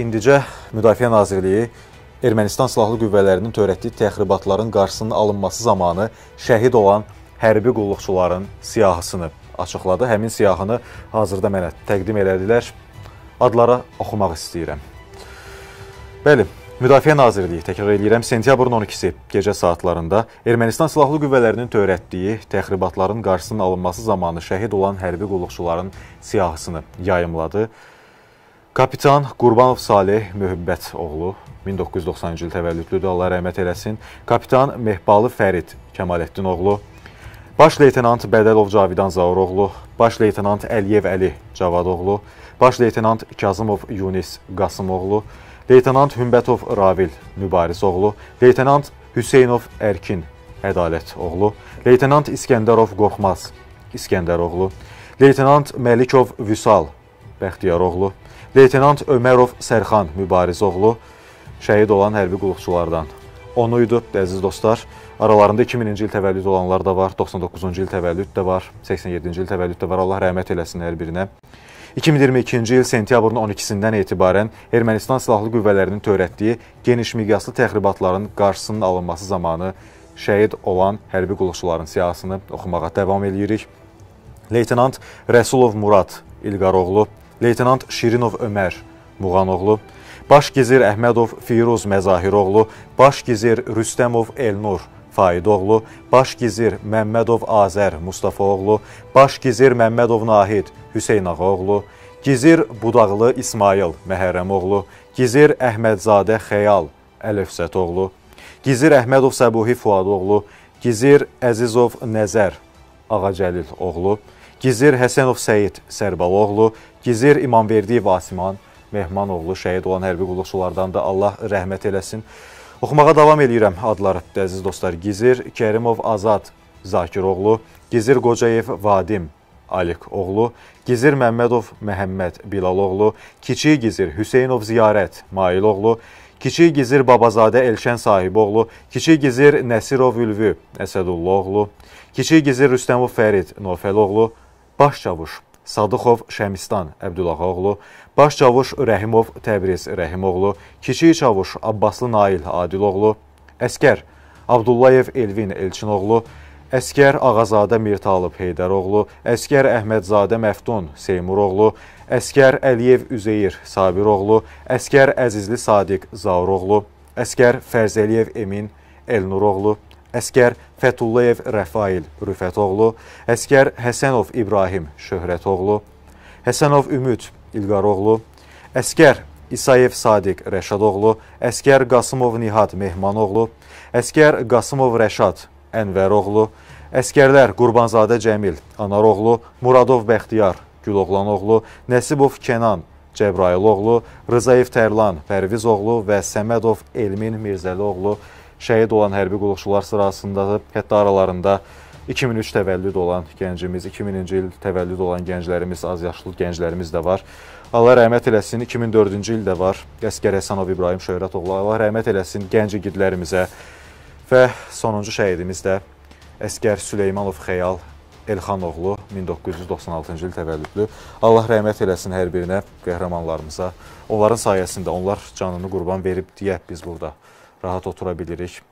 İndicə Müdafiə Nazirliyi Ermənistan Silahlı Qüvvələrinin törətdiyi təxribatların qarşısının alınması zamanı şəhid olan hərbi qulluqçuların siyahısını açıqladı. Həmin siyahını hazırda mənə təqdim elədilər. Adlara oxumaq istəyirəm. Bəli, Müdafiə Nazirliyi, təkrar edirəm, sentyabrın 12-si gecə saatlarında Ermənistan Silahlı Qüvvələrinin törətdiyi təxribatların qarşısının alınması zamanı şəhid olan hərbi qulluqçuların siyahısını yayımladı. Kapitan Qurbanov Saleh Möhibbət oğlu 1990-cı il təvəllüdlüdür, Allah rəhmət eləsin. Kapitan Mehbalı Fərid Kəmaləddin oğlu, baş leytenant Bədəlov Cavidan Zaur oğlu, baş leytenant Əliyev Əli Cavad oğlu, baş leytenant Kazımov Yunis Qasım oğlu, leytenant Hümbətov Ravil Mübariz oğlu, leytenant Hüseynov Ərkin Ədalət oğlu, leytenant İskəndərov Qorxmaz İskəndər oğlu, leytenant Məlikov Vüsal Bəxtiyaroğlu, leytenant Ömərov Sərxan Mübarizoğlu şəhid olan hərbi qulluqçulardan. Onu idi, əziz dostlar. Aralarında 2000-ci il təvəllüd olanlar da var, 99-cu il təvəllüd də var, 87-ci il təvəllüd də var. Allah rəhmət eləsin hər birinə. 2022-ci il sentyabrın 12-sindən etibarən Ermənistan Silahlı Qüvvələrinin törətdiyi geniş miqyaslı təxribatların qarşısının alınması zamanı şəhid olan hərbi qulluqçuların siyasını oxumağa davam edirik. Leytenant Rəsulov Murad İlqaroğlu, leytenant Şirinov Ömər Muğanoğlu, baş gizir Əhmədov Firuz Məzahiroğlu, baş gizir Rüstəmov Elnur Faidoğlu, baş gizir Məmmədov Azər Mustafaoğlu, baş gizir Məmmədov Nahid Hüseynağoğlu, gizir Budaqlı İsmail Məhərrəmoğlu, gizir Əhmədzadə Xəyal Əlifsətoğlu, gizir Əhmədov Səbuhi Fuadoğlu, gizir Əzizov Nəzər Ağacəlil oğlu, Gizir Həsənov Səyid Sərbaloğlu, Gizir İmamverdiyev Asiman Mehmanoğlu şəhid olan hərbi qulluqçulardan da Allah rəhmət eləsin. Oxumağa davam eləyirəm adları, əziz dostlar. Gizir Kərimov Azad Zakiroğlu, Gizir Qocayev Vadim Alik oğlu, Gizir Məmmədov Məhəmməd Bilaloğlu, Kiçik Gizir Hüseynov Ziyarət Mail oğlu, Kiçik Gizir Babazadə Elşən Sahiboğlu, Kiçik Gizir Nəsirov Ülvü Əsədulloğlu, Kiçik Gizir Rüstəmov Fərid Nofəloğlu, Başçavuş Sadıxov Şəmistan Əbdüllahoğlu, Başçavuş Rəhimov Təbriz Rəhimoğlu, Kiçik Çavuş Abbaslı Nail Adiloğlu, Əskər Abdullayev Elvin Elçinoğlu, Əskər Ağazadə Mirtalıb Heydəroğlu, Əskər Əhmədzadə Məftun Seymuroğlu, Əskər Əliyev Üzeyir Sabiroğlu, Əskər Əzizli Sadiq Zauroğlu, Əskər Fərzəliyev Emin Elnuroğlu, Əskər Fətullayev Rəfail Rüfətoğlu, Əskər Həsənov İbrahim Şöhrətoğlu, Həsənov Ümid İlqaroğlu, Əskər İsayev Sadiq Rəşadoğlu, Əskər Qasımov Nihat Mehmanoğlu, Əskər Qasımov Rəşad Ənvəroğlu, Əskərlər Qurbanzadə Cəmil Anaroğlu, Muradov Bəxtiyar Güloğlanoğlu, Nəsibov Kenan Cəbrailoğlu, Rızayev Tərlan Pərvizoğlu və Səmədov Elmin Mirzəlioğlu şəhid olan hərbi qulluqçular sırasında hətta aralarında 2003 təvəllüd olan gəncimiz, 2000-ci il təvəllüd olan gənclərimiz, az yaşlı gənclərimiz də var. Allah rəhmət eləsin, 2004-cü ildə var. Əsgər Həsənov İbrahim Şöhrətoğlu, Allah rəhmət eləsin gənc igidlərimizə və sonuncu şəhidimiz də Əsgər Süleymanov Xəyal Elxanoğlu, 1996-cı il təvəllüdlü. Allah rəhmət eləsin hər birinə, qəhrəmanlarımıza. Onların sayəsində onlar canını qurban verib deyək biz burada. rahat oturabiliriz.